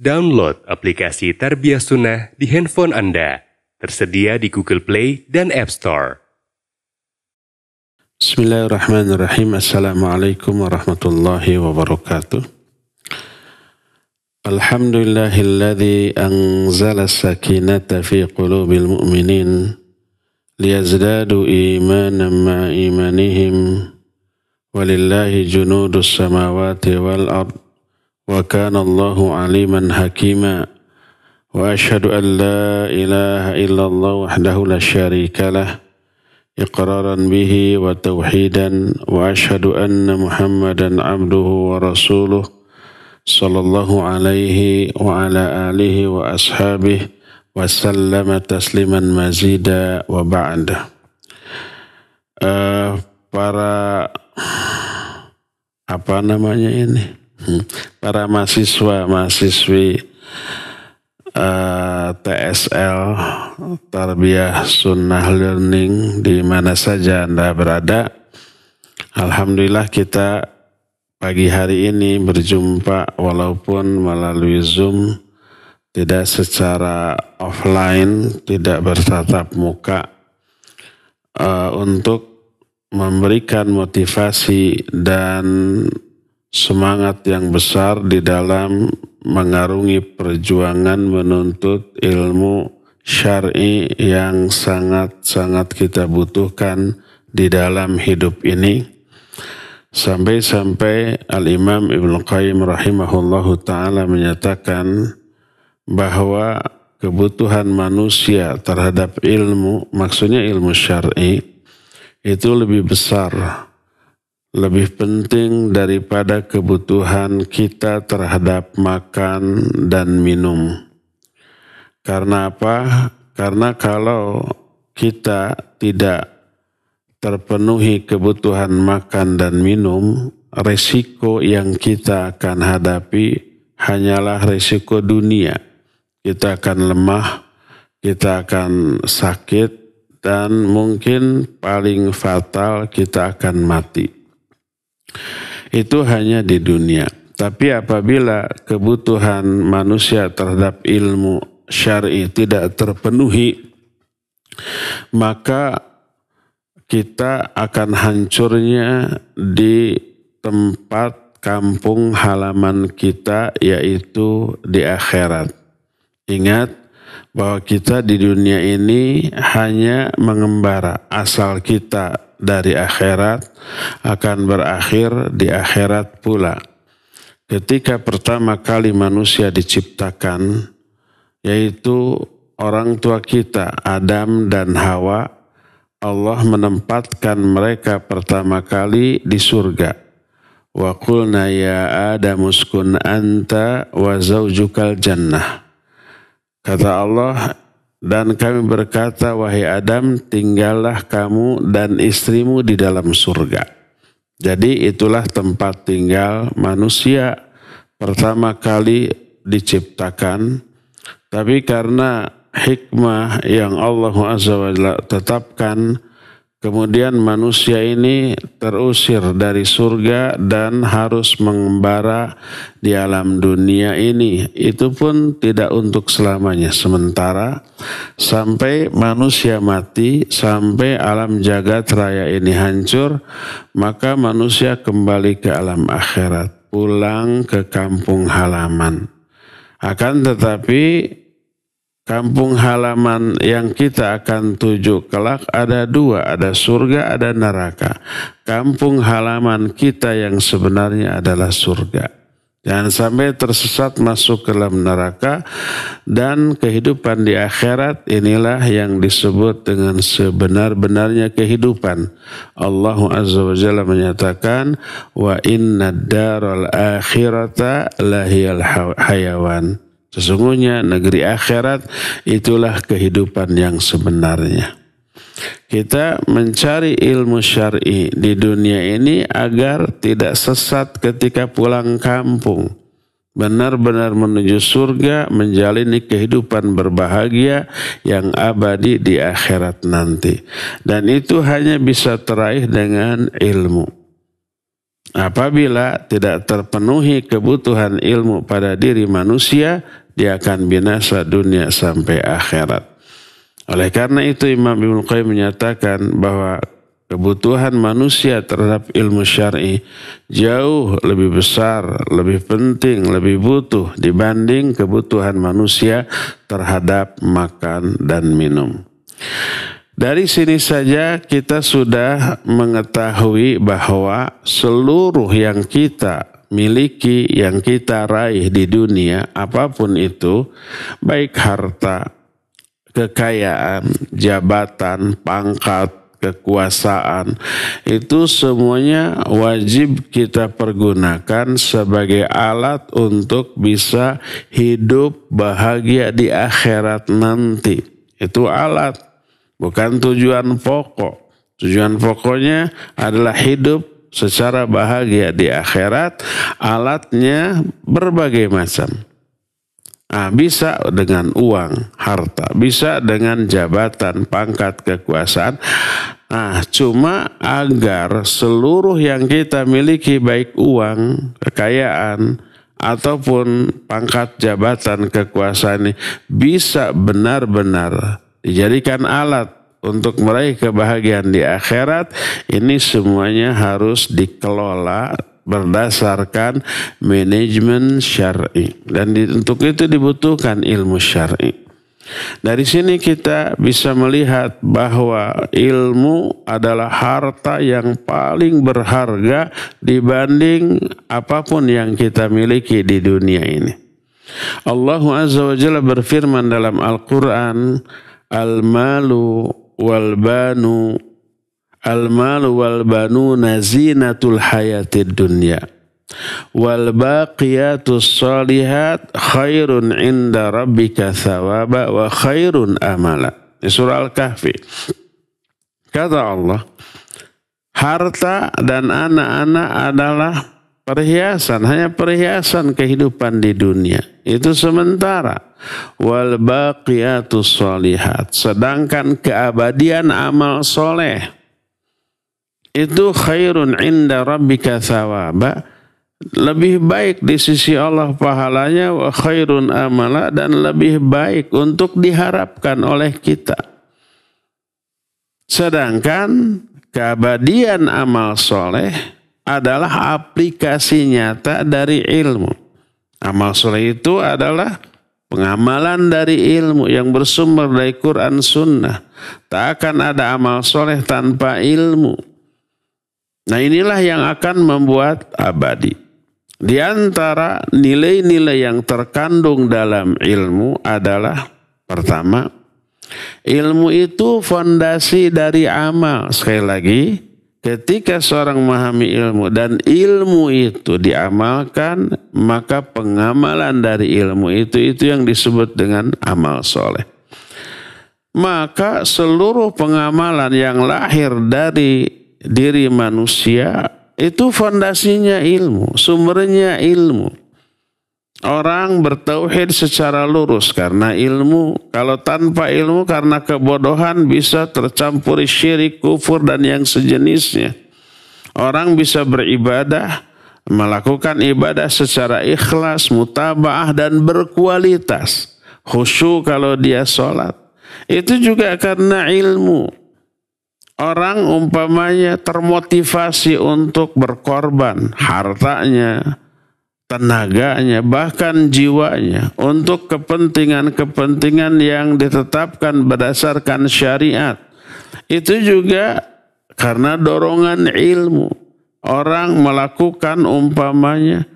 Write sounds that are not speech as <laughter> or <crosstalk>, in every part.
Download aplikasi Tarbiyah Sunnah di handphone Anda. Tersedia di Google Play dan App Store. Bismillahirrahmanirrahim. Assalamualaikum warahmatullahi wabarakatuh. Alhamdulillahilladzi anzala sakinata fi qulubil mu'minin liyazdadu imanan ma'imanihim walillahi junudus samawati wal ard وكان الله عليما حكيما وأشهد أن لا إله إلا الله وحده لا شريك له إقرارا به وتوحيدا وأشهد أن محمدا عبده ورسوله صلى الله عليه وعلى آله وأصحابه وسلم تسليما مزيدا وبعد uh, para apa namanya ini Hmm. para mahasiswa mahasiswi uh, eh, TSL Tarbiyah Sunnah Learning di mana saja anda berada Alhamdulillah kita pagi hari ini berjumpa walaupun melalui Zoom tidak secara offline tidak bertatap muka uh, untuk memberikan motivasi dan semangat yang besar di dalam mengarungi perjuangan menuntut ilmu syar'i yang sangat-sangat kita butuhkan di dalam hidup ini sampai-sampai Al-Imam Ibn Qayyim rahimahullahu taala menyatakan bahwa kebutuhan manusia terhadap ilmu maksudnya ilmu syar'i itu lebih besar lebih penting daripada kebutuhan kita terhadap makan dan minum. Karena apa? Karena kalau kita tidak terpenuhi kebutuhan makan dan minum, resiko yang kita akan hadapi hanyalah resiko dunia. Kita akan lemah, kita akan sakit, dan mungkin paling fatal kita akan mati. Itu hanya di dunia. Tapi apabila kebutuhan manusia terhadap ilmu syar'i tidak terpenuhi, maka kita akan hancurnya di tempat kampung halaman kita yaitu di akhirat. Ingat bahwa kita di dunia ini hanya mengembara asal kita dari akhirat akan berakhir di akhirat pula. Ketika pertama kali manusia diciptakan, yaitu orang tua kita Adam dan Hawa, Allah menempatkan mereka pertama kali di surga. Wa ya anta wa jannah. Kata Allah, dan kami berkata, wahai Adam, tinggallah kamu dan istrimu di dalam surga. Jadi itulah tempat tinggal manusia pertama kali diciptakan. Tapi karena hikmah yang Allah Azza tetapkan, Kemudian manusia ini terusir dari surga dan harus mengembara di alam dunia ini. Itu pun tidak untuk selamanya. Sementara sampai manusia mati, sampai alam jagat raya ini hancur, maka manusia kembali ke alam akhirat, pulang ke kampung halaman. Akan tetapi kampung halaman yang kita akan tuju kelak ada dua, ada surga, ada neraka. Kampung halaman kita yang sebenarnya adalah surga. Jangan sampai tersesat masuk ke dalam neraka dan kehidupan di akhirat inilah yang disebut dengan sebenar-benarnya kehidupan. Allah Azza wa Jalla menyatakan wa inna daral akhirata lahiyal hayawan. Sesungguhnya negeri akhirat itulah kehidupan yang sebenarnya. Kita mencari ilmu syar'i di dunia ini agar tidak sesat ketika pulang kampung. Benar-benar menuju surga, menjalani kehidupan berbahagia yang abadi di akhirat nanti. Dan itu hanya bisa teraih dengan ilmu. Apabila tidak terpenuhi kebutuhan ilmu pada diri manusia, dia akan binasa dunia sampai akhirat. Oleh karena itu Imam Ibnu Qayyim menyatakan bahwa kebutuhan manusia terhadap ilmu syar'i jauh lebih besar, lebih penting, lebih butuh dibanding kebutuhan manusia terhadap makan dan minum. Dari sini saja kita sudah mengetahui bahwa seluruh yang kita miliki, yang kita raih di dunia, apapun itu, baik harta, kekayaan, jabatan, pangkat, kekuasaan, itu semuanya wajib kita pergunakan sebagai alat untuk bisa hidup bahagia di akhirat nanti. Itu alat, bukan tujuan pokok. Tujuan pokoknya adalah hidup secara bahagia di akhirat alatnya berbagai macam. Nah, bisa dengan uang, harta, bisa dengan jabatan, pangkat, kekuasaan. Nah, cuma agar seluruh yang kita miliki baik uang, kekayaan, ataupun pangkat jabatan kekuasaan ini bisa benar-benar dijadikan alat untuk meraih kebahagiaan di akhirat ini semuanya harus dikelola berdasarkan manajemen syar'i dan di, untuk itu dibutuhkan ilmu syar'i. Dari sini kita bisa melihat bahwa ilmu adalah harta yang paling berharga dibanding apapun yang kita miliki di dunia ini. Allah Azza wa Jalla berfirman dalam Al-Quran, Al-malu walbanu almal walbanu mal wal hayatid dunya wal salihat khairun inda rabbika thawaba wa khairun amala di surah al-kahfi kata Allah harta dan anak-anak adalah perhiasan hanya perhiasan kehidupan di dunia itu sementara wal baqiyatus Sedangkan keabadian amal soleh itu khairun inda rabbika thawaba lebih baik di sisi Allah pahalanya wa khairun amala dan lebih baik untuk diharapkan oleh kita. Sedangkan keabadian amal soleh adalah aplikasi nyata dari ilmu. Amal soleh itu adalah Pengamalan dari ilmu yang bersumber dari Quran Sunnah. Tak akan ada amal soleh tanpa ilmu. Nah inilah yang akan membuat abadi. Di antara nilai-nilai yang terkandung dalam ilmu adalah pertama, ilmu itu fondasi dari amal. Sekali lagi, Ketika seorang memahami ilmu dan ilmu itu diamalkan, maka pengamalan dari ilmu itu itu yang disebut dengan amal soleh. Maka seluruh pengamalan yang lahir dari diri manusia itu fondasinya ilmu, sumbernya ilmu orang bertauhid secara lurus karena ilmu. Kalau tanpa ilmu karena kebodohan bisa tercampuri syirik, kufur dan yang sejenisnya. Orang bisa beribadah, melakukan ibadah secara ikhlas, mutabah, dan berkualitas. Khusyuk kalau dia sholat. Itu juga karena ilmu. Orang umpamanya termotivasi untuk berkorban hartanya, tenaganya, bahkan jiwanya untuk kepentingan-kepentingan yang ditetapkan berdasarkan syariat. Itu juga karena dorongan ilmu. Orang melakukan umpamanya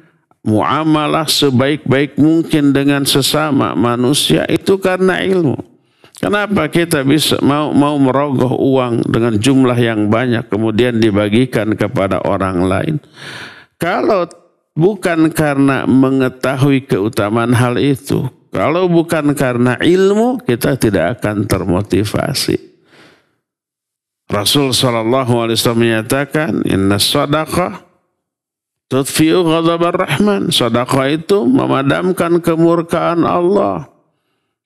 muamalah sebaik-baik mungkin dengan sesama manusia itu karena ilmu. Kenapa kita bisa mau mau merogoh uang dengan jumlah yang banyak kemudian dibagikan kepada orang lain? Kalau bukan karena mengetahui keutamaan hal itu. Kalau bukan karena ilmu, kita tidak akan termotivasi. Rasul Shallallahu Alaihi Wasallam menyatakan, Inna sadaqah tutfiu ghadabar rahman. Sadaqah itu memadamkan kemurkaan Allah.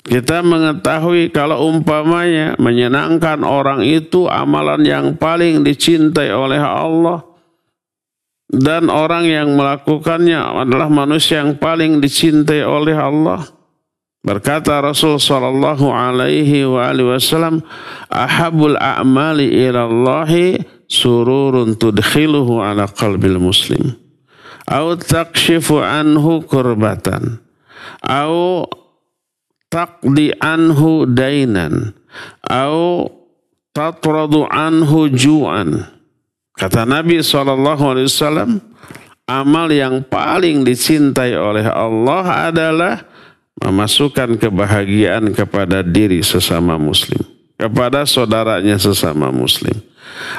Kita mengetahui kalau umpamanya menyenangkan orang itu amalan yang paling dicintai oleh Allah dan orang yang melakukannya adalah manusia yang paling dicintai oleh Allah. Berkata Rasul sallallahu alaihi wa alihi wasallam, "Ahabul a'mali ila Allah sururun tudkhiluhu ala qalbil muslim." Au takshifu anhu kurbatan. Au taqdi anhu dainan. Au tatradu anhu ju'an Kata Nabi SAW, amal yang paling dicintai oleh Allah adalah memasukkan kebahagiaan kepada diri sesama muslim. Kepada saudaranya sesama muslim.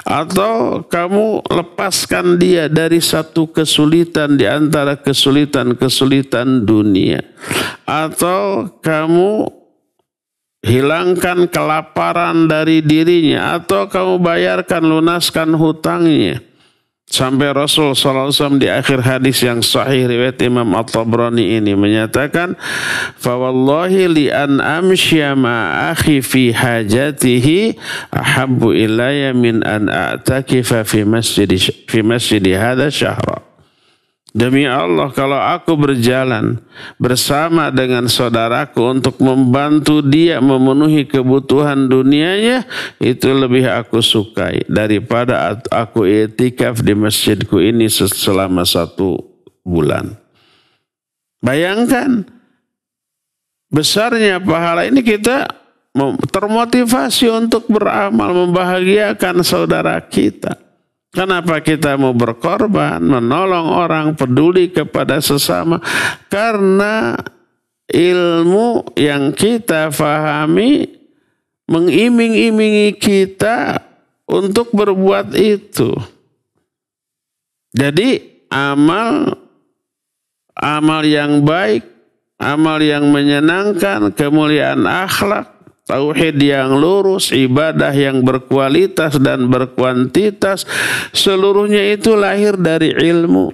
Atau kamu lepaskan dia dari satu kesulitan di antara kesulitan-kesulitan dunia. Atau kamu hilangkan kelaparan dari dirinya atau kamu bayarkan lunaskan hutangnya sampai Rasul SAW di akhir hadis yang sahih riwayat Imam At-Tabrani ini menyatakan fawallahi li an amsya ma akhi fi hajatihi ahabbu ilayya min an a'takifa fi masjid fi masjid hadha syahra Demi Allah kalau aku berjalan bersama dengan saudaraku untuk membantu dia memenuhi kebutuhan dunianya itu lebih aku sukai daripada aku etikaf di masjidku ini selama satu bulan. Bayangkan besarnya pahala ini kita termotivasi untuk beramal membahagiakan saudara kita. Kenapa kita mau berkorban, menolong orang, peduli kepada sesama? Karena ilmu yang kita fahami mengiming-imingi kita untuk berbuat itu. Jadi amal amal yang baik, amal yang menyenangkan, kemuliaan akhlak Tauhid yang lurus, ibadah yang berkualitas dan berkuantitas, seluruhnya itu lahir dari ilmu.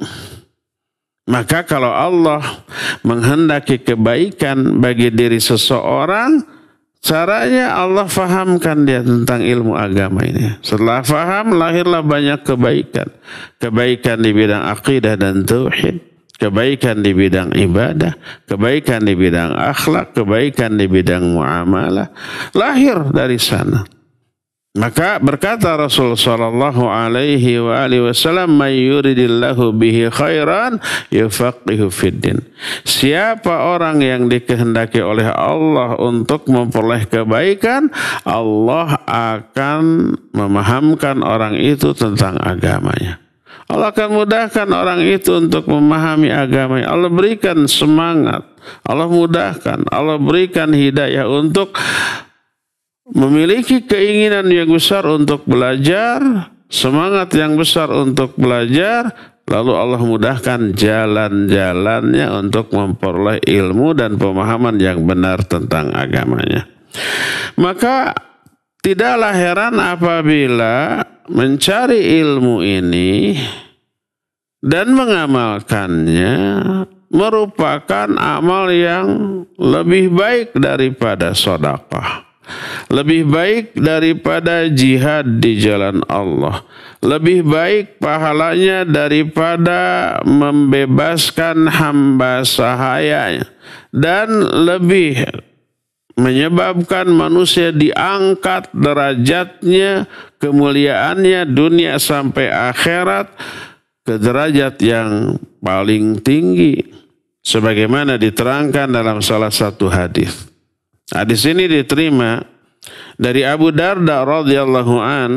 Maka kalau Allah menghendaki kebaikan bagi diri seseorang, caranya Allah fahamkan dia tentang ilmu agama ini. Setelah faham, lahirlah banyak kebaikan. Kebaikan di bidang akidah dan tauhid kebaikan di bidang ibadah, kebaikan di bidang akhlak, kebaikan di bidang muamalah lahir dari sana. Maka berkata Rasul sallallahu alaihi wa alihi wasallam, "May yuridillahu bihi khairan yufaqihu fid Siapa orang yang dikehendaki oleh Allah untuk memperoleh kebaikan, Allah akan memahamkan orang itu tentang agamanya. Allah akan mudahkan orang itu untuk memahami agama. Allah berikan semangat, Allah mudahkan, Allah berikan hidayah untuk memiliki keinginan yang besar untuk belajar, semangat yang besar untuk belajar, Lalu Allah mudahkan jalan-jalannya untuk memperoleh ilmu dan pemahaman yang benar tentang agamanya. Maka Tidaklah heran apabila mencari ilmu ini dan mengamalkannya merupakan amal yang lebih baik daripada sodakah. Lebih baik daripada jihad di jalan Allah. Lebih baik pahalanya daripada membebaskan hamba sahayanya. Dan lebih menyebabkan manusia diangkat derajatnya, kemuliaannya dunia sampai akhirat ke derajat yang paling tinggi sebagaimana diterangkan dalam salah satu hadis. Hadis ini diterima dari Abu Darda radhiyallahu an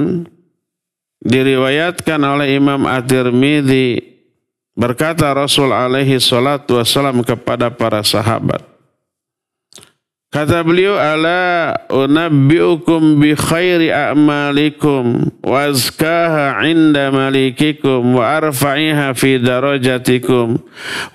diriwayatkan oleh Imam At-Tirmidzi berkata Rasul alaihi salatu wasallam kepada para sahabat Kata beliau ala unabbiukum bi khairi a'malikum wa azkaha 'inda malikikum wa arfa'iha fi darajatikum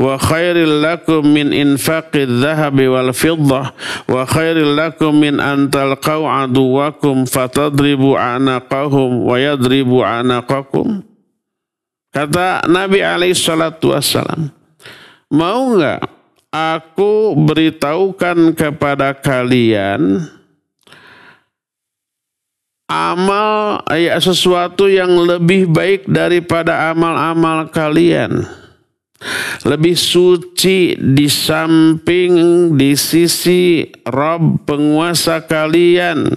wa khairil lakum min infaqi zahabi wal fiddah wa khairil lakum min an talqau aduwakum fatadribu anaqahum wa yadribu anaqakum Kata Nabi alaihi salatu wassalam mau enggak aku beritahukan kepada kalian amal ya sesuatu yang lebih baik daripada amal-amal kalian lebih suci di samping di sisi Rob penguasa kalian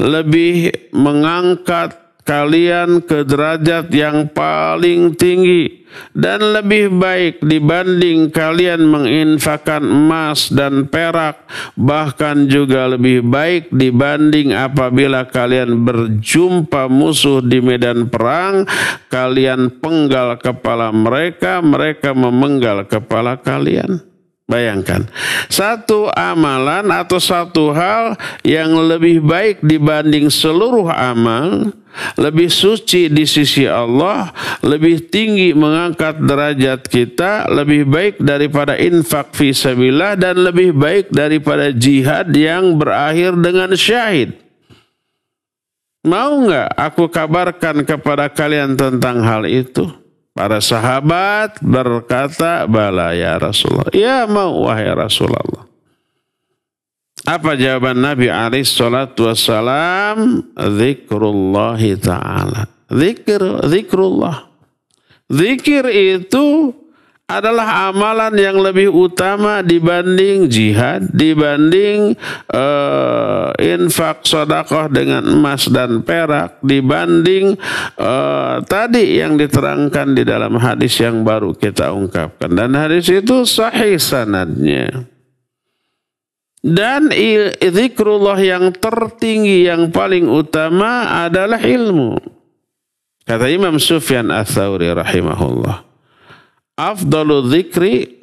lebih mengangkat kalian ke derajat yang paling tinggi dan lebih baik dibanding kalian menginfakkan emas dan perak bahkan juga lebih baik dibanding apabila kalian berjumpa musuh di medan perang kalian penggal kepala mereka mereka memenggal kepala kalian Bayangkan, satu amalan atau satu hal yang lebih baik dibanding seluruh amal, lebih suci di sisi Allah, lebih tinggi mengangkat derajat kita, lebih baik daripada infak fisabilah dan lebih baik daripada jihad yang berakhir dengan syahid. Mau nggak aku kabarkan kepada kalian tentang hal itu? Para sahabat berkata, bala ya Rasulullah. Ya mau wahai Rasulullah. Apa jawaban Nabi Ali salatu wassalam? Zikrullahi ta'ala. Zikr, zikrullah. Zikir itu adalah amalan yang lebih utama dibanding jihad, dibanding uh, infak sodakoh dengan emas dan perak, dibanding uh, tadi yang diterangkan di dalam hadis yang baru kita ungkapkan. Dan hadis itu sahih sanadnya. Dan zikrullah yang tertinggi, yang paling utama adalah ilmu. Kata Imam Sufyan Ats-Tsauri rahimahullah afdalu dzikri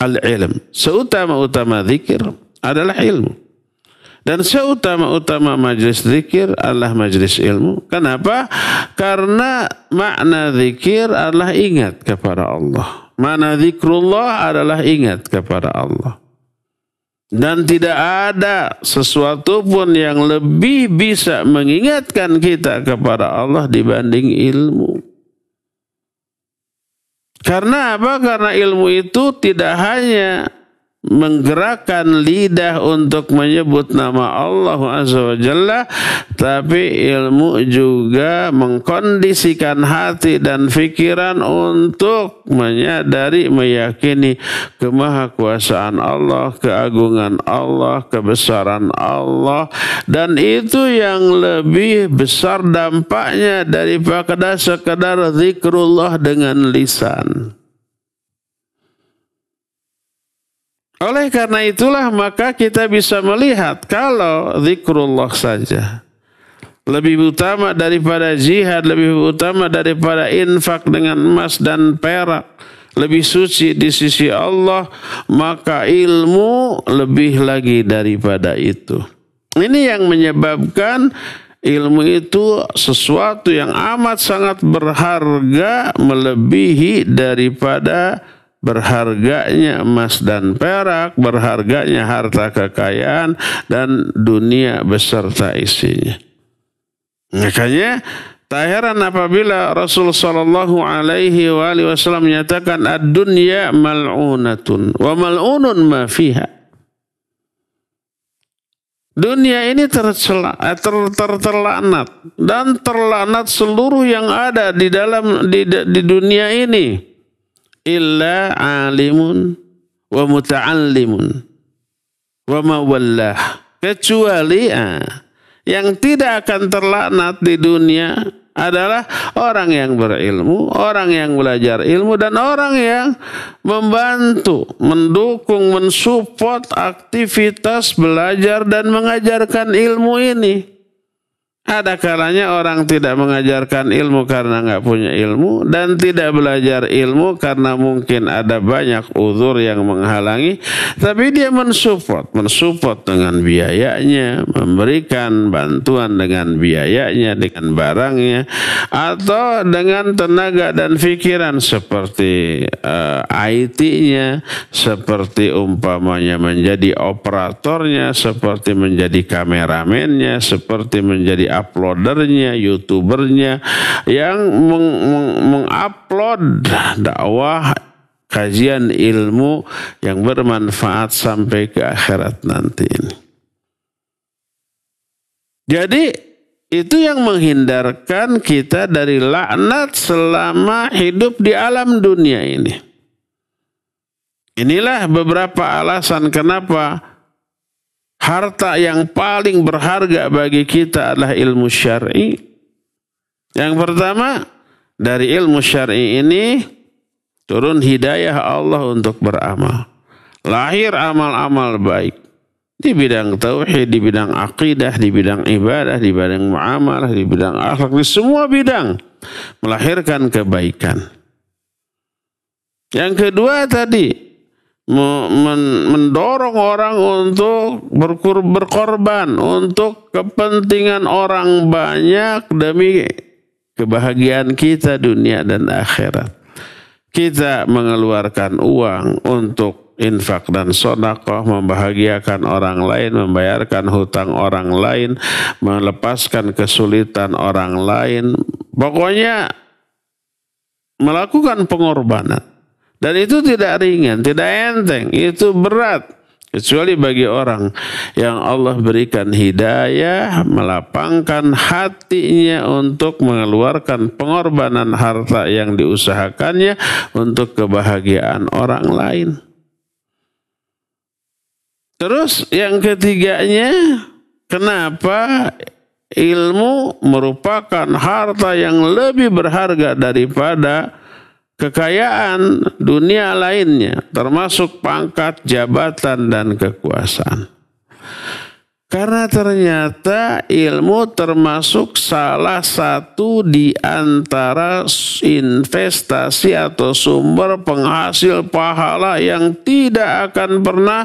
al-ilm. Seutama-utama zikir adalah ilmu. Dan seutama-utama majlis zikir adalah majlis ilmu. Kenapa? Karena makna zikir adalah ingat kepada Allah. Makna zikrullah adalah ingat kepada Allah. Dan tidak ada sesuatu pun yang lebih bisa mengingatkan kita kepada Allah dibanding ilmu. Karena apa? Karena ilmu itu tidak hanya menggerakkan lidah untuk menyebut nama Allah Azza wa Jalla tapi ilmu juga mengkondisikan hati dan pikiran untuk menyadari meyakini kemahakuasaan Allah, keagungan Allah, kebesaran Allah dan itu yang lebih besar dampaknya daripada sekadar zikrullah dengan lisan. Oleh karena itulah maka kita bisa melihat kalau zikrullah saja lebih utama daripada jihad, lebih utama daripada infak dengan emas dan perak, lebih suci di sisi Allah, maka ilmu lebih lagi daripada itu. Ini yang menyebabkan ilmu itu sesuatu yang amat sangat berharga melebihi daripada berharganya emas dan perak, berharganya harta kekayaan, dan dunia beserta isinya. Makanya tak heran apabila Rasul Shallallahu Alaihi Wasallam menyatakan ad-dunya mal'unatun wa mal'unun ma fiha. Dunia ini tercela, eh, ter, ter, terlanat dan terlanat seluruh yang ada di dalam di, di dunia ini illa alimun wa muta'allimun wa mawallah kecuali ah, yang tidak akan terlaknat di dunia adalah orang yang berilmu, orang yang belajar ilmu dan orang yang membantu, mendukung, mensupport aktivitas belajar dan mengajarkan ilmu ini. Ada kalanya orang tidak mengajarkan ilmu karena nggak punya ilmu dan tidak belajar ilmu karena mungkin ada banyak uzur yang menghalangi, tapi dia mensupport, mensupport dengan biayanya, memberikan bantuan dengan biayanya, dengan barangnya, atau dengan tenaga dan pikiran seperti uh, eh, IT-nya, seperti umpamanya menjadi operatornya, seperti menjadi kameramennya, seperti menjadi uploadernya, youtubernya yang mengupload meng dakwah kajian ilmu yang bermanfaat sampai ke akhirat nanti ini. Jadi itu yang menghindarkan kita dari laknat selama hidup di alam dunia ini. Inilah beberapa alasan kenapa Harta yang paling berharga bagi kita adalah ilmu syar'i. Yang pertama, dari ilmu syar'i ini turun hidayah Allah untuk beramal. Lahir amal-amal baik di bidang tauhid, di bidang akidah, di bidang ibadah, di bidang muamalah, di bidang akhlak, di semua bidang melahirkan kebaikan. Yang kedua tadi, mendorong orang untuk berkur, berkorban untuk kepentingan orang banyak demi kebahagiaan kita dunia dan akhirat. Kita mengeluarkan uang untuk infak dan sodakoh, membahagiakan orang lain, membayarkan hutang orang lain, melepaskan kesulitan orang lain. Pokoknya melakukan pengorbanan dan itu tidak ringan, tidak enteng, itu berat. Kecuali bagi orang yang Allah berikan hidayah, melapangkan hatinya untuk mengeluarkan pengorbanan harta yang diusahakannya untuk kebahagiaan orang lain. Terus yang ketiganya, kenapa ilmu merupakan harta yang lebih berharga daripada kekayaan dunia lainnya, termasuk pangkat, jabatan, dan kekuasaan. Karena ternyata ilmu termasuk salah satu di antara investasi atau sumber penghasil pahala yang tidak akan pernah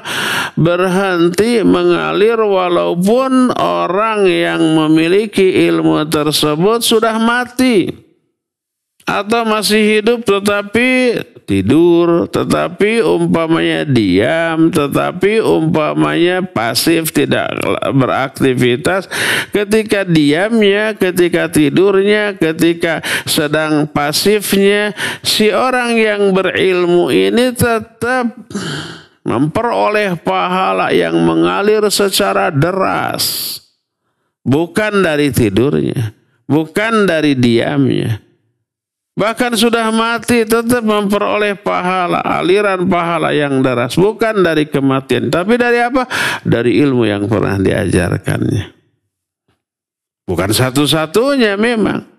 berhenti mengalir walaupun orang yang memiliki ilmu tersebut sudah mati atau masih hidup tetapi tidur, tetapi umpamanya diam, tetapi umpamanya pasif tidak beraktivitas ketika diamnya, ketika tidurnya, ketika sedang pasifnya si orang yang berilmu ini tetap memperoleh pahala yang mengalir secara deras bukan dari tidurnya, bukan dari diamnya Bahkan sudah mati tetap memperoleh pahala, aliran pahala yang deras. Bukan dari kematian, tapi dari apa? Dari ilmu yang pernah diajarkannya. Bukan satu-satunya memang.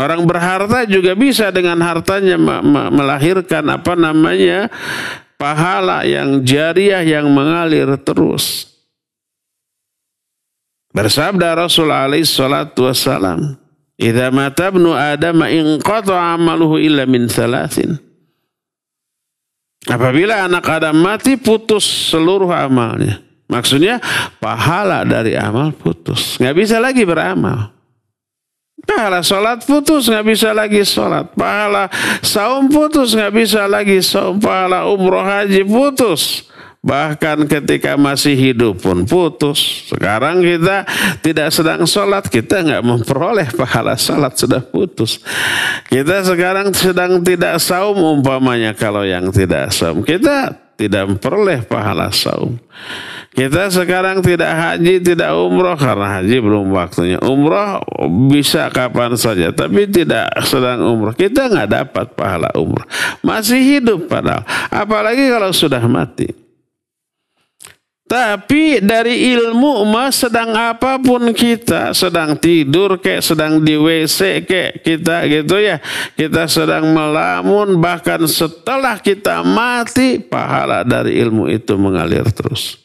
Orang berharta juga bisa dengan hartanya melahirkan apa namanya pahala yang jariah yang mengalir terus. Bersabda Rasul alaihi Idza mata ibnu Adam in qata amaluhu illa min salasin. Apabila anak Adam mati putus seluruh amalnya. Maksudnya pahala dari amal putus. Nggak bisa lagi beramal. Pahala sholat putus, nggak bisa lagi sholat. Pahala saum putus, nggak bisa lagi saum. Pahala umroh haji putus. Bahkan ketika masih hidup pun putus. Sekarang kita tidak sedang sholat, kita nggak memperoleh pahala sholat sudah putus. Kita sekarang sedang tidak saum umpamanya kalau yang tidak saum. Kita tidak memperoleh pahala saum. Kita sekarang tidak haji, tidak umroh karena haji belum waktunya. Umroh bisa kapan saja, tapi tidak sedang umroh. Kita nggak dapat pahala umroh. Masih hidup padahal. Apalagi kalau sudah mati. Tapi dari ilmu mah sedang apapun kita, sedang tidur kek, sedang di WC kek, kita gitu ya. Kita sedang melamun, bahkan setelah kita mati, pahala dari ilmu itu mengalir terus.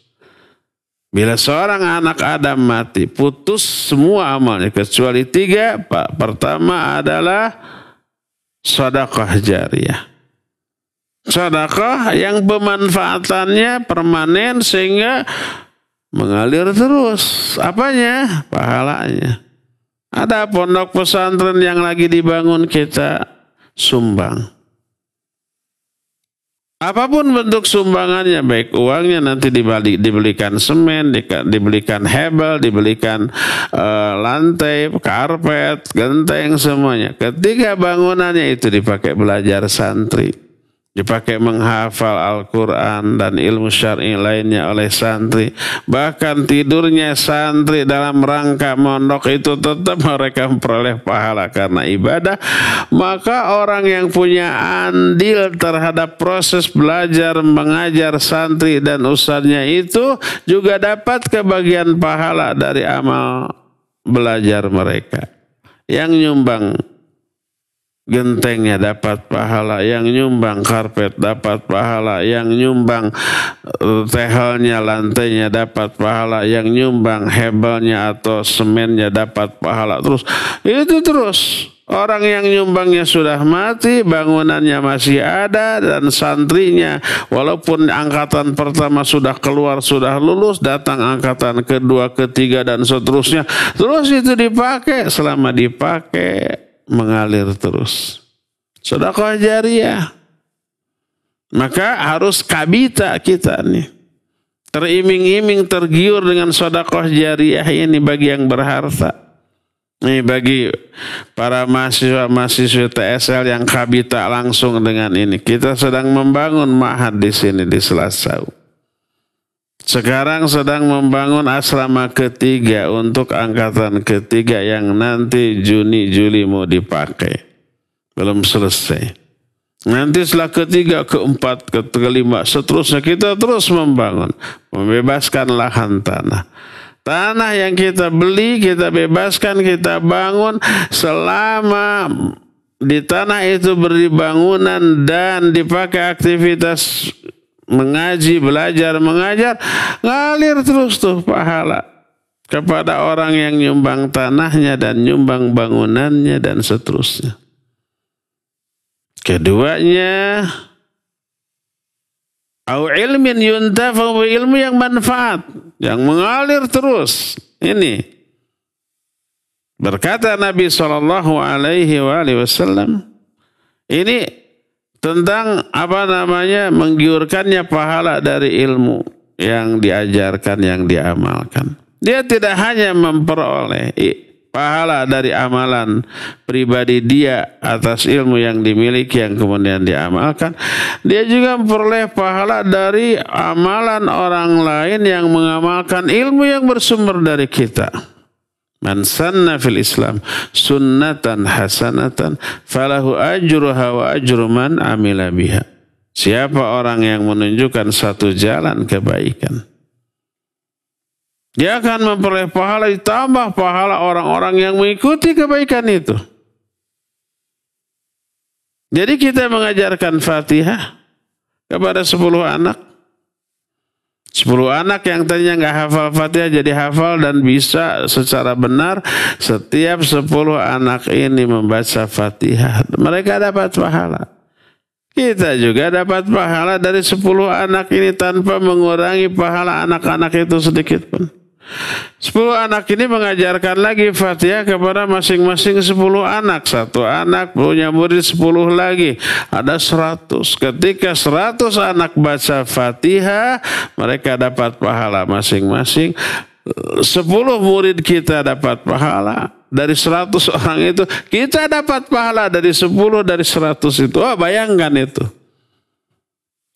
Bila seorang anak Adam mati, putus semua amalnya, kecuali tiga. Pak. Pertama adalah sadaqah jariah sedekah yang pemanfaatannya permanen sehingga mengalir terus apanya pahalanya ada pondok pesantren yang lagi dibangun kita sumbang apapun bentuk sumbangannya baik uangnya nanti dibalik dibelikan semen dibelikan hebel dibelikan e, lantai karpet genteng semuanya Ketiga bangunannya itu dipakai belajar santri dipakai menghafal Al-Quran dan ilmu syar'i lainnya oleh santri. Bahkan tidurnya santri dalam rangka mondok itu tetap mereka memperoleh pahala karena ibadah. Maka orang yang punya andil terhadap proses belajar, mengajar santri dan usahanya itu juga dapat kebagian pahala dari amal belajar mereka. Yang nyumbang gentengnya dapat pahala yang nyumbang karpet dapat pahala yang nyumbang eh, tehelnya lantainya dapat pahala yang nyumbang hebelnya atau semennya dapat pahala terus itu terus Orang yang nyumbangnya sudah mati, bangunannya masih ada, dan santrinya walaupun angkatan pertama sudah keluar, sudah lulus, datang angkatan kedua, ketiga, dan seterusnya. Terus itu dipakai, selama dipakai mengalir terus. Sedekah jariah. Maka harus kabita kita nih. Teriming-iming tergiur dengan sodakoh jariah ini bagi yang berharta. Ini bagi para mahasiswa-mahasiswa TSL yang kabita langsung dengan ini. Kita sedang membangun mahad di sini di Selasau. Sekarang sedang membangun asrama ketiga untuk angkatan ketiga yang nanti Juni Juli mau dipakai. Belum selesai. Nanti setelah ketiga, keempat, ke kelima, seterusnya kita terus membangun. Membebaskan lahan tanah. Tanah yang kita beli, kita bebaskan, kita bangun selama di tanah itu beri bangunan dan dipakai aktivitas mengaji, belajar, mengajar, ngalir terus tuh pahala kepada orang yang nyumbang tanahnya dan nyumbang bangunannya dan seterusnya. Keduanya, au ilmin yuntafa ilmu yang manfaat, yang mengalir terus. Ini berkata Nabi saw. Alaihi Wasallam, ini tentang apa namanya menggiurkannya pahala dari ilmu yang diajarkan yang diamalkan. Dia tidak hanya memperoleh pahala dari amalan pribadi dia atas ilmu yang dimiliki yang kemudian diamalkan, dia juga memperoleh pahala dari amalan orang lain yang mengamalkan ilmu yang bersumber dari kita. Man sanna fil Islam sunnatan hasanatan falahu ajruha wa ajru man amila biha. Siapa orang yang menunjukkan satu jalan kebaikan. Dia akan memperoleh pahala ditambah pahala orang-orang yang mengikuti kebaikan itu. Jadi kita mengajarkan Fatihah kepada sepuluh anak. Sepuluh anak yang tadinya nggak hafal Fatihah jadi hafal dan bisa secara benar setiap sepuluh anak ini membaca Fatihah. Mereka dapat pahala. Kita juga dapat pahala dari sepuluh anak ini tanpa mengurangi pahala anak-anak itu sedikit pun. Sepuluh anak ini mengajarkan lagi Fatihah kepada masing-masing sepuluh anak. Satu anak punya murid sepuluh lagi. Ada seratus. Ketika seratus anak baca Fatihah, mereka dapat pahala masing-masing. Sepuluh murid kita dapat pahala. Dari seratus orang itu, kita dapat pahala dari sepuluh dari seratus itu. Oh, bayangkan itu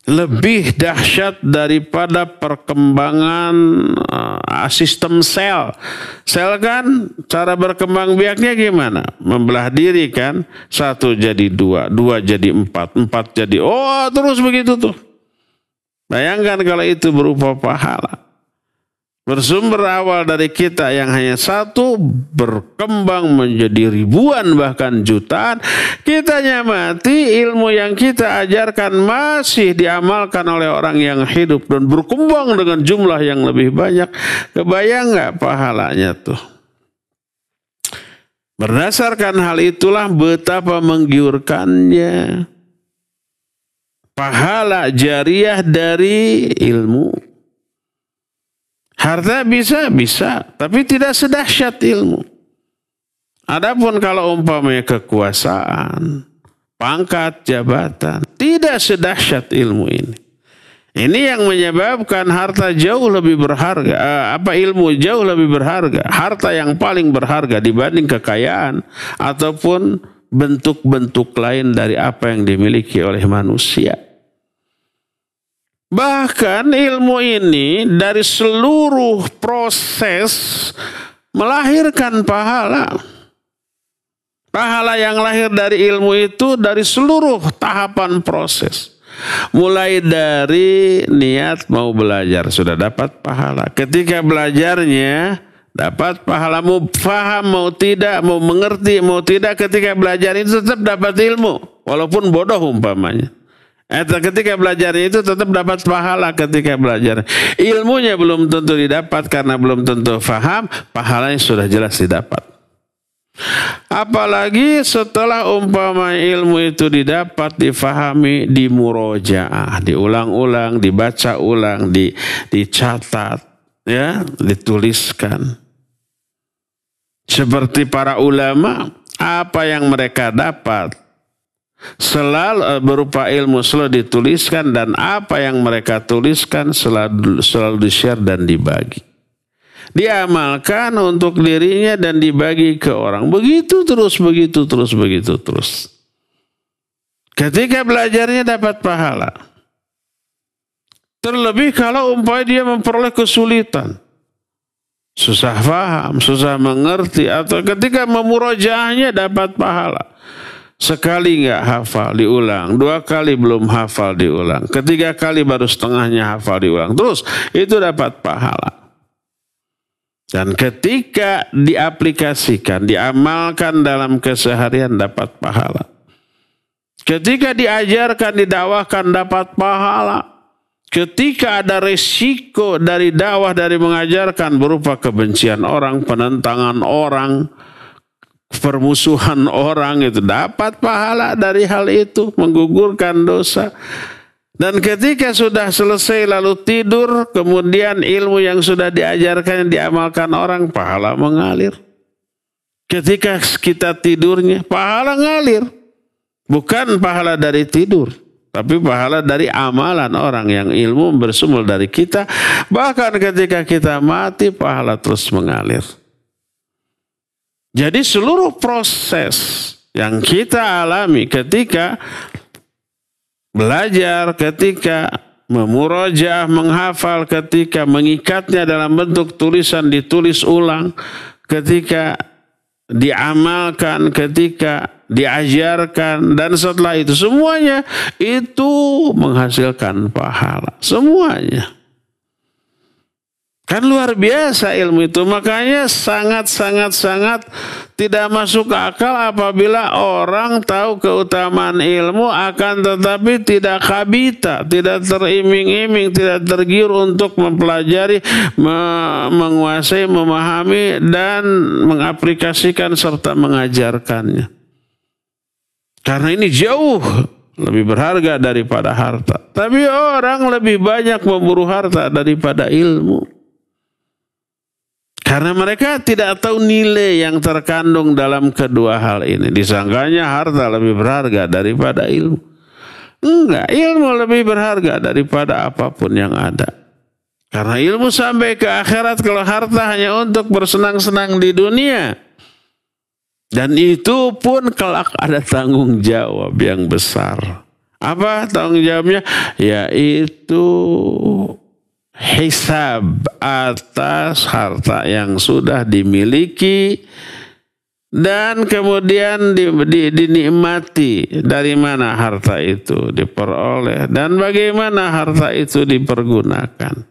lebih dahsyat daripada perkembangan uh, sistem sel. Sel kan cara berkembang biaknya gimana? Membelah diri kan. Satu jadi dua, dua jadi empat, empat jadi oh terus begitu tuh. Bayangkan kalau itu berupa pahala bersumber awal dari kita yang hanya satu berkembang menjadi ribuan bahkan jutaan kita nyamati ilmu yang kita ajarkan masih diamalkan oleh orang yang hidup dan berkembang dengan jumlah yang lebih banyak kebayang nggak pahalanya tuh berdasarkan hal itulah betapa menggiurkannya pahala jariah dari ilmu Harta bisa, bisa, tapi tidak sedahsyat ilmu. Adapun kalau umpamanya kekuasaan, pangkat, jabatan, tidak sedahsyat ilmu ini. Ini yang menyebabkan harta jauh lebih berharga, eh, apa ilmu jauh lebih berharga, harta yang paling berharga dibanding kekayaan ataupun bentuk-bentuk lain dari apa yang dimiliki oleh manusia. Bahkan ilmu ini dari seluruh proses melahirkan pahala. Pahala yang lahir dari ilmu itu dari seluruh tahapan proses. Mulai dari niat mau belajar sudah dapat pahala. Ketika belajarnya dapat pahala mau faham mau tidak, mau mengerti mau tidak ketika belajar itu tetap dapat ilmu walaupun bodoh umpamanya. Eh, ketika belajar itu tetap dapat pahala ketika belajar. Ilmunya belum tentu didapat karena belum tentu faham, pahalanya sudah jelas didapat. Apalagi setelah umpama ilmu itu didapat, difahami, dimurojaah, diulang-ulang, dibaca ulang, di, dicatat, ya, dituliskan. Seperti para ulama, apa yang mereka dapat selalu eh, berupa ilmu selalu dituliskan dan apa yang mereka tuliskan selalu selalu di-share dan dibagi. Diamalkan untuk dirinya dan dibagi ke orang. Begitu terus, begitu terus, begitu terus. Ketika belajarnya dapat pahala. Terlebih kalau umpamanya dia memperoleh kesulitan. Susah paham, susah mengerti. Atau ketika memurajahnya dapat pahala. Sekali nggak hafal diulang, dua kali belum hafal diulang, ketiga kali baru setengahnya hafal diulang. Terus itu dapat pahala. Dan ketika diaplikasikan, diamalkan dalam keseharian dapat pahala. Ketika diajarkan, didakwahkan dapat pahala. Ketika ada resiko dari dakwah, dari mengajarkan berupa kebencian orang, penentangan orang, permusuhan orang itu dapat pahala dari hal itu menggugurkan dosa dan ketika sudah selesai lalu tidur kemudian ilmu yang sudah diajarkan diamalkan orang pahala mengalir ketika kita tidurnya pahala mengalir bukan pahala dari tidur tapi pahala dari amalan orang yang ilmu bersumber dari kita bahkan ketika kita mati pahala terus mengalir jadi seluruh proses yang kita alami ketika belajar, ketika memurojah, menghafal, ketika mengikatnya dalam bentuk tulisan ditulis ulang, ketika diamalkan, ketika diajarkan dan setelah itu semuanya itu menghasilkan pahala semuanya. Kan luar biasa ilmu itu. Makanya sangat-sangat-sangat tidak masuk akal apabila orang tahu keutamaan ilmu akan tetapi tidak kabita, tidak teriming-iming, tidak tergiur untuk mempelajari, menguasai, memahami, dan mengaplikasikan serta mengajarkannya. Karena ini jauh lebih berharga daripada harta. Tapi orang lebih banyak memburu harta daripada ilmu. Karena mereka tidak tahu nilai yang terkandung dalam kedua hal ini. Disangkanya harta lebih berharga daripada ilmu. Enggak, ilmu lebih berharga daripada apapun yang ada. Karena ilmu sampai ke akhirat kalau harta hanya untuk bersenang-senang di dunia. Dan itu pun kelak ada tanggung jawab yang besar. Apa tanggung jawabnya? Yaitu hisab atas harta yang sudah dimiliki dan kemudian di, di, dinikmati dari mana harta itu diperoleh dan bagaimana harta itu dipergunakan.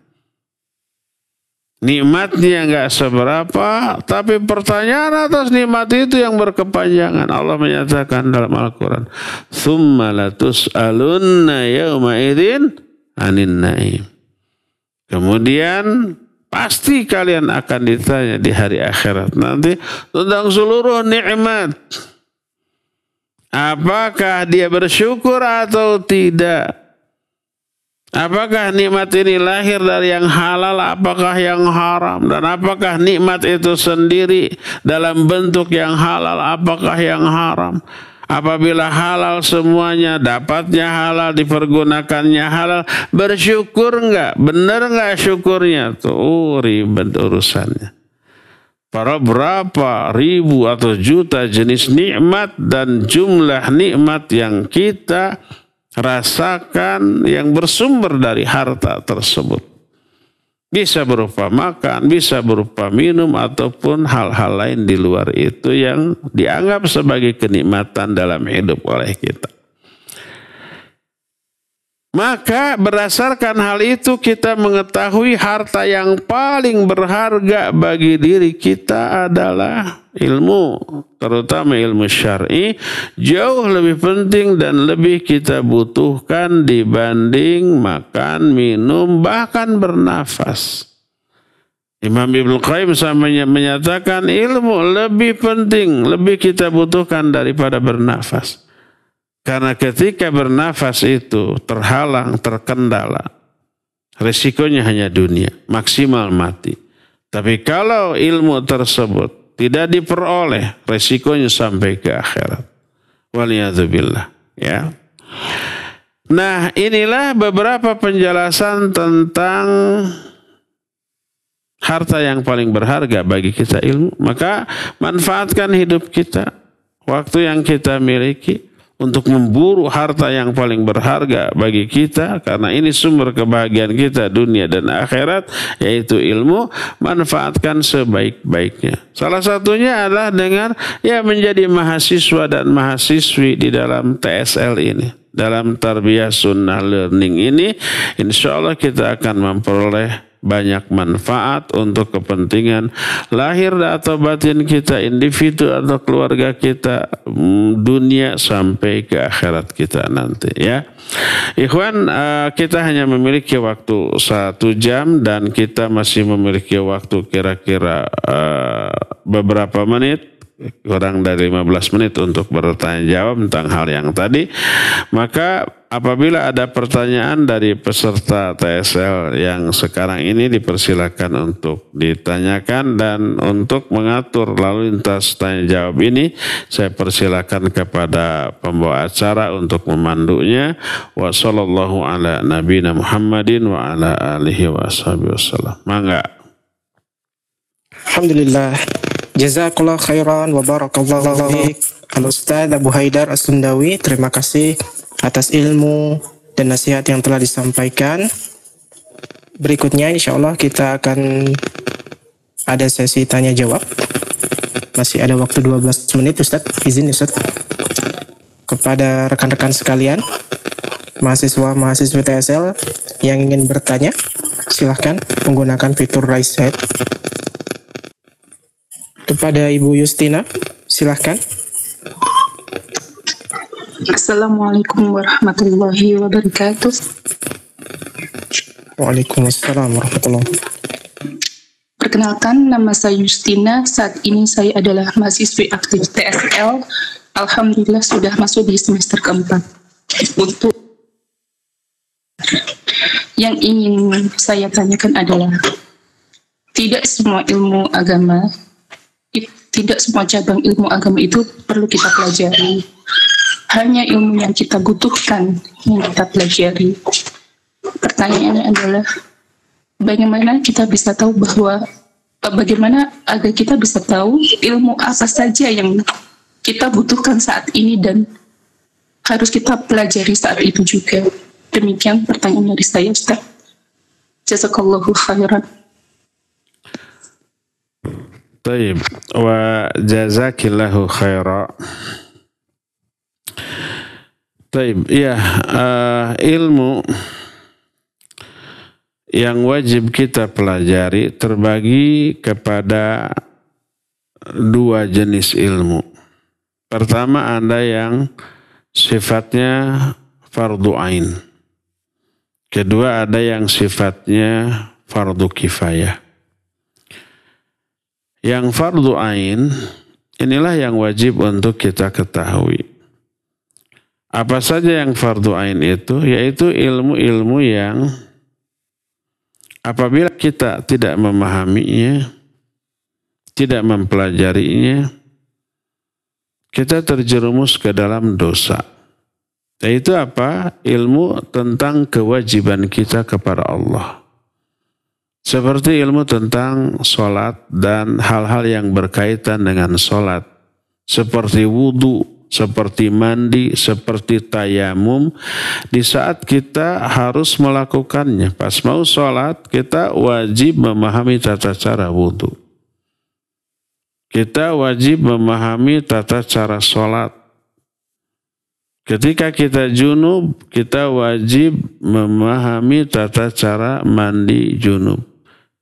Nikmatnya nggak seberapa, tapi pertanyaan atas nikmat itu yang berkepanjangan. Allah menyatakan dalam Al-Quran, "Thumma latus alunna yawma idin anin naim." Kemudian pasti kalian akan ditanya di hari akhirat nanti tentang seluruh nikmat. Apakah dia bersyukur atau tidak? Apakah nikmat ini lahir dari yang halal, apakah yang haram, dan apakah nikmat itu sendiri dalam bentuk yang halal, apakah yang haram? Apabila halal semuanya, dapatnya halal, dipergunakannya halal, bersyukur enggak Benar enggak syukurnya? Tuh oh, ribet urusannya. Para berapa ribu atau juta jenis nikmat dan jumlah nikmat yang kita rasakan yang bersumber dari harta tersebut. Bisa berupa makan, bisa berupa minum, ataupun hal-hal lain di luar itu yang dianggap sebagai kenikmatan dalam hidup oleh kita. Maka berdasarkan hal itu kita mengetahui harta yang paling berharga bagi diri kita adalah ilmu, terutama ilmu syar'i jauh lebih penting dan lebih kita butuhkan dibanding makan, minum, bahkan bernafas. Imam Ibnu Qayyim samanya menyatakan ilmu lebih penting, lebih kita butuhkan daripada bernafas. Karena ketika bernafas itu terhalang, terkendala, risikonya hanya dunia, maksimal mati. Tapi kalau ilmu tersebut tidak diperoleh, risikonya sampai ke akhirat. Waliyahzubillah. Ya. Nah inilah beberapa penjelasan tentang harta yang paling berharga bagi kita ilmu. Maka manfaatkan hidup kita, waktu yang kita miliki, untuk memburu harta yang paling berharga bagi kita karena ini sumber kebahagiaan kita dunia dan akhirat yaitu ilmu manfaatkan sebaik-baiknya. Salah satunya adalah dengan ya menjadi mahasiswa dan mahasiswi di dalam TSL ini. Dalam tarbiyah sunnah learning ini insya Allah kita akan memperoleh banyak manfaat untuk kepentingan lahir atau batin kita, individu atau keluarga kita, mm, dunia sampai ke akhirat kita nanti ya. Ikhwan, eh, kita hanya memiliki waktu satu jam dan kita masih memiliki waktu kira-kira eh, beberapa menit kurang dari 15 menit untuk bertanya jawab tentang hal yang tadi. Maka apabila ada pertanyaan dari peserta TSL yang sekarang ini dipersilakan untuk ditanyakan dan untuk mengatur lalu lintas tanya jawab ini saya persilakan kepada pembawa acara untuk memandunya. Wassalamualaikum ala nabiyina Muhammadin wa ala alihi wa Mangga. Alhamdulillah. Jazakallah khairan wa barakallahu fiik. Al Ustaz Abu Haidar As-Sundawi, terima kasih atas ilmu dan nasihat yang telah disampaikan. Berikutnya insya Allah kita akan ada sesi tanya jawab. Masih ada waktu 12 menit Ustaz, izin Ustaz. Kepada rekan-rekan sekalian, mahasiswa mahasiswa TSL yang ingin bertanya, silahkan menggunakan fitur raise hand kepada Ibu Justina. Silahkan. Assalamualaikum warahmatullahi wabarakatuh. Waalaikumsalam warahmatullahi wabarakatuh. Perkenalkan, nama saya Justina. Saat ini saya adalah mahasiswi aktif TSL. Alhamdulillah sudah masuk di semester keempat. Untuk yang ingin saya tanyakan adalah tidak semua ilmu agama tidak semua cabang ilmu agama itu perlu kita pelajari. Hanya ilmu yang kita butuhkan yang kita pelajari. Pertanyaannya adalah bagaimana kita bisa tahu bahwa bagaimana agar kita bisa tahu ilmu apa saja yang kita butuhkan saat ini dan harus kita pelajari saat itu juga. Demikian pertanyaan dari saya, Ustaz. Jazakallahu khairan. Taib wa jazakillahu khaira. Taib, ya uh, ilmu yang wajib kita pelajari terbagi kepada dua jenis ilmu. Pertama ada yang sifatnya fardu ain. Kedua ada yang sifatnya fardu kifayah. Yang fardu ain inilah yang wajib untuk kita ketahui. Apa saja yang fardu ain itu? Yaitu ilmu-ilmu yang apabila kita tidak memahaminya, tidak mempelajarinya, kita terjerumus ke dalam dosa. Yaitu apa? Ilmu tentang kewajiban kita kepada Allah. Seperti ilmu tentang sholat dan hal-hal yang berkaitan dengan sholat. Seperti wudhu, seperti mandi, seperti tayamum. Di saat kita harus melakukannya. Pas mau sholat, kita wajib memahami tata cara wudhu. Kita wajib memahami tata cara sholat. Ketika kita junub, kita wajib memahami tata cara mandi junub.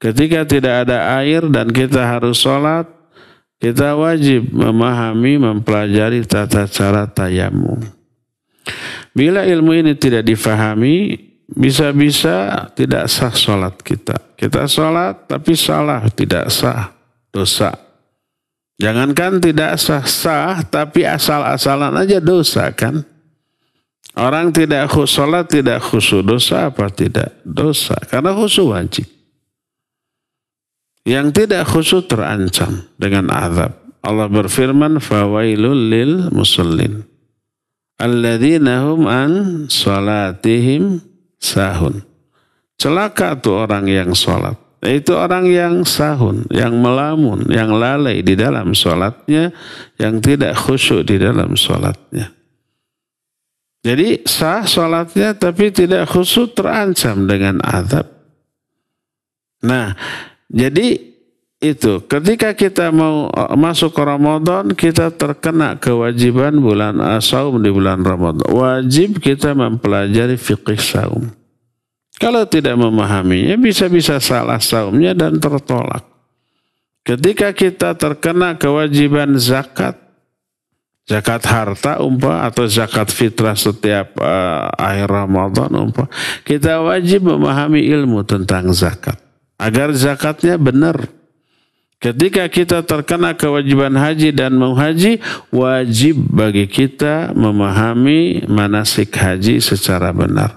Ketika tidak ada air dan kita harus sholat, kita wajib memahami, mempelajari tata cara tayamum. Bila ilmu ini tidak difahami, bisa-bisa tidak sah sholat kita. Kita sholat tapi salah, tidak sah, dosa. Jangankan tidak sah-sah, tapi asal-asalan aja dosa kan. Orang tidak khusus sholat, tidak khusus dosa apa tidak? Dosa. Karena khusus wajib yang tidak khusyuk terancam dengan azab. Allah berfirman, "Fawailul lil musallin." Alladzina hum an salatihim sahun. Celaka tuh orang yang salat. Itu orang yang sahun, yang melamun, yang lalai di dalam salatnya, yang tidak khusyuk di dalam salatnya. Jadi sah salatnya tapi tidak khusyuk terancam dengan azab. Nah, jadi itu ketika kita mau eh, masuk ke Ramadan kita terkena kewajiban bulan eh, saum di bulan Ramadan. Wajib kita mempelajari fikih saum. Kalau tidak memahaminya bisa-bisa salah saumnya dan tertolak. Ketika kita terkena kewajiban zakat zakat harta umpah atau zakat fitrah setiap uh, akhir Ramadan umpah kita wajib memahami ilmu tentang zakat agar zakatnya benar. Ketika kita terkena kewajiban haji dan menghaji, wajib bagi kita memahami manasik haji secara benar.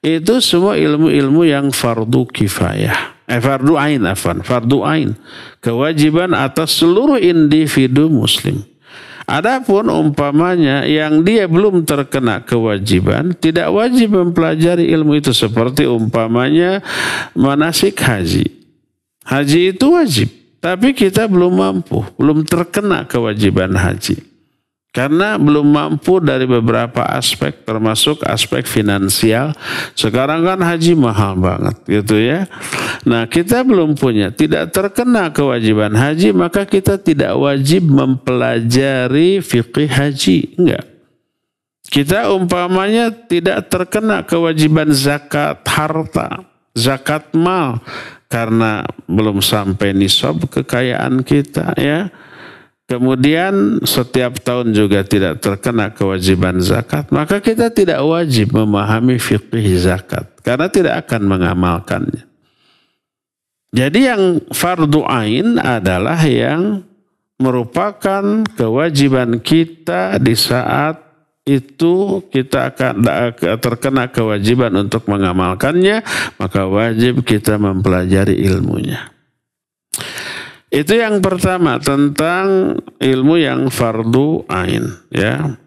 Itu semua ilmu-ilmu yang fardu kifayah. Eh, fardu ain, afan. Fardu ain. Kewajiban atas seluruh individu muslim. Adapun umpamanya yang dia belum terkena kewajiban, tidak wajib mempelajari ilmu itu seperti umpamanya manasik haji. Haji itu wajib, tapi kita belum mampu, belum terkena kewajiban haji. Karena belum mampu dari beberapa aspek termasuk aspek finansial. Sekarang kan haji mahal banget gitu ya. Nah kita belum punya, tidak terkena kewajiban haji maka kita tidak wajib mempelajari fikih haji. Enggak. Kita umpamanya tidak terkena kewajiban zakat harta, zakat mal karena belum sampai nisab kekayaan kita ya kemudian setiap tahun juga tidak terkena kewajiban zakat, maka kita tidak wajib memahami fikih zakat karena tidak akan mengamalkannya. Jadi yang fardu ain adalah yang merupakan kewajiban kita di saat itu kita akan terkena kewajiban untuk mengamalkannya, maka wajib kita mempelajari ilmunya. Itu yang pertama tentang ilmu yang fardu ain ya.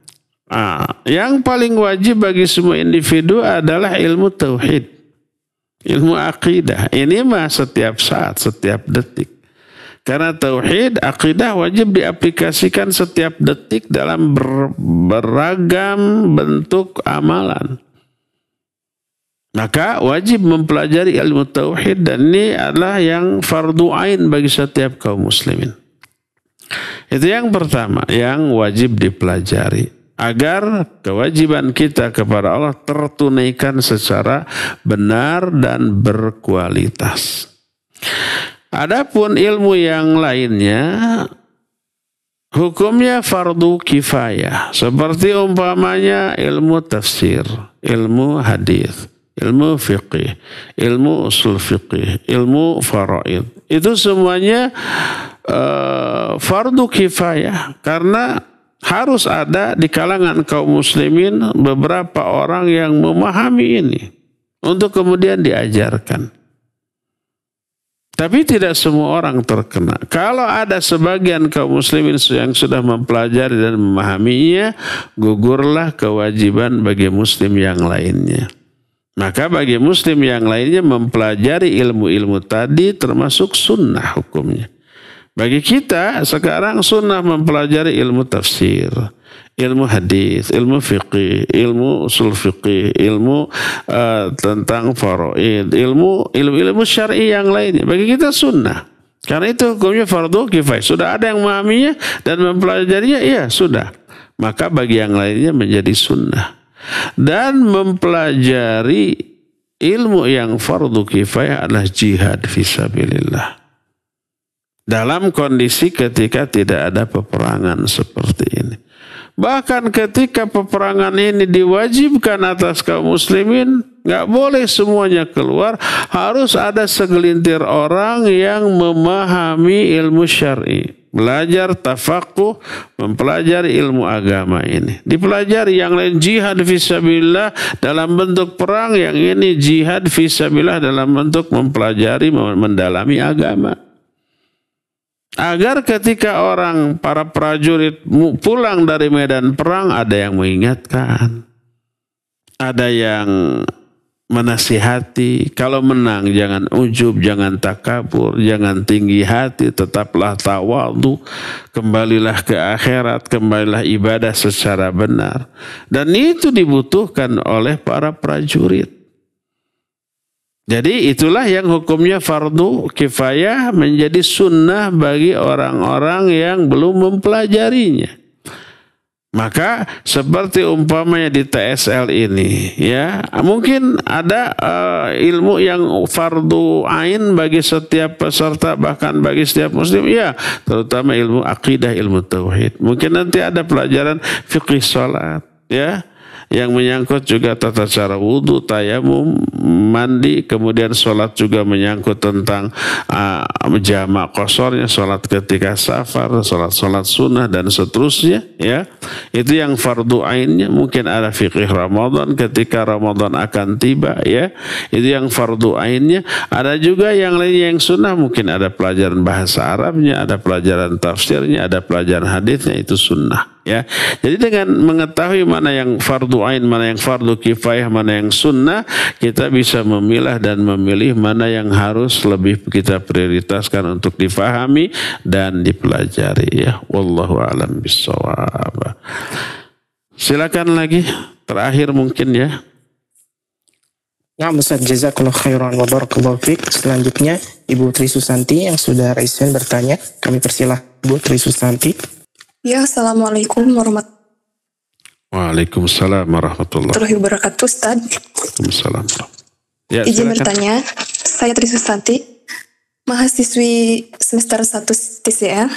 Nah, yang paling wajib bagi semua individu adalah ilmu tauhid. Ilmu akidah. Ini mah setiap saat, setiap detik. Karena tauhid, akidah wajib diaplikasikan setiap detik dalam ber, beragam bentuk amalan. Maka wajib mempelajari ilmu tauhid dan ini adalah yang fardu ain bagi setiap kaum muslimin. Itu yang pertama yang wajib dipelajari agar kewajiban kita kepada Allah tertunaikan secara benar dan berkualitas. Adapun ilmu yang lainnya hukumnya fardu kifayah seperti umpamanya ilmu tafsir, ilmu hadis ilmu fiqih, ilmu usul fiqih, ilmu faraid. Itu semuanya uh, fardu kifayah karena harus ada di kalangan kaum muslimin beberapa orang yang memahami ini untuk kemudian diajarkan. Tapi tidak semua orang terkena. Kalau ada sebagian kaum muslimin yang sudah mempelajari dan memahaminya, gugurlah kewajiban bagi muslim yang lainnya. Maka bagi muslim yang lainnya mempelajari ilmu-ilmu tadi termasuk sunnah hukumnya. Bagi kita sekarang sunnah mempelajari ilmu tafsir, ilmu hadis, ilmu fiqih, ilmu usul fiqih, ilmu uh, tentang faraid, ilmu ilmu-ilmu syar'i yang lainnya. Bagi kita sunnah. Karena itu hukumnya fardu kifayah. Sudah ada yang memahaminya dan mempelajarinya, iya sudah. Maka bagi yang lainnya menjadi sunnah dan mempelajari ilmu yang fardu kifayah adalah jihad fisabilillah. Dalam kondisi ketika tidak ada peperangan seperti ini. Bahkan ketika peperangan ini diwajibkan atas kaum muslimin, nggak boleh semuanya keluar, harus ada segelintir orang yang memahami ilmu syar'i belajar tafakuh, mempelajari ilmu agama ini. Dipelajari yang lain jihad visabilah dalam bentuk perang, yang ini jihad visabilah dalam bentuk mempelajari, mendalami agama. Agar ketika orang, para prajurit pulang dari medan perang, ada yang mengingatkan. Ada yang menasihati. Kalau menang jangan ujub, jangan takabur, jangan tinggi hati, tetaplah tawadu, kembalilah ke akhirat, kembalilah ibadah secara benar. Dan itu dibutuhkan oleh para prajurit. Jadi itulah yang hukumnya fardu kifayah menjadi sunnah bagi orang-orang yang belum mempelajarinya. Maka seperti umpamanya di TSL ini, ya mungkin ada uh, ilmu yang fardu ain bagi setiap peserta bahkan bagi setiap muslim, ya terutama ilmu akidah, ilmu tauhid. Mungkin nanti ada pelajaran fikih salat, ya yang menyangkut juga tata cara wudhu, tayamum, mandi, kemudian sholat juga menyangkut tentang uh, jamak kosornya, sholat ketika safar, sholat-sholat sunnah dan seterusnya. Ya, itu yang fardu ainnya mungkin ada fikih Ramadan ketika Ramadan akan tiba. Ya, itu yang fardu ainnya. Ada juga yang lain yang sunnah mungkin ada pelajaran bahasa Arabnya, ada pelajaran tafsirnya, ada pelajaran hadisnya itu sunnah ya. Jadi dengan mengetahui mana yang fardu ain, mana yang fardu kifayah, mana yang sunnah, kita bisa memilah dan memilih mana yang harus lebih kita prioritaskan untuk difahami dan dipelajari ya. Wallahu alam bisawab. Silakan lagi terakhir mungkin ya. Nah, Ustaz Jazakallah khairan wa barakallahu fiik. Selanjutnya Ibu Tri Susanti yang sudah raise bertanya, kami persilah Ibu Tri Susanti. Ya, Assalamualaikum warahmatullahi Waalaikumsalam warahmatullahi wabarakatuh, Ustaz. Waalaikumsalam. Ya, Izin silakan. bertanya, saya Tri Susanti, mahasiswi semester 1 TCL.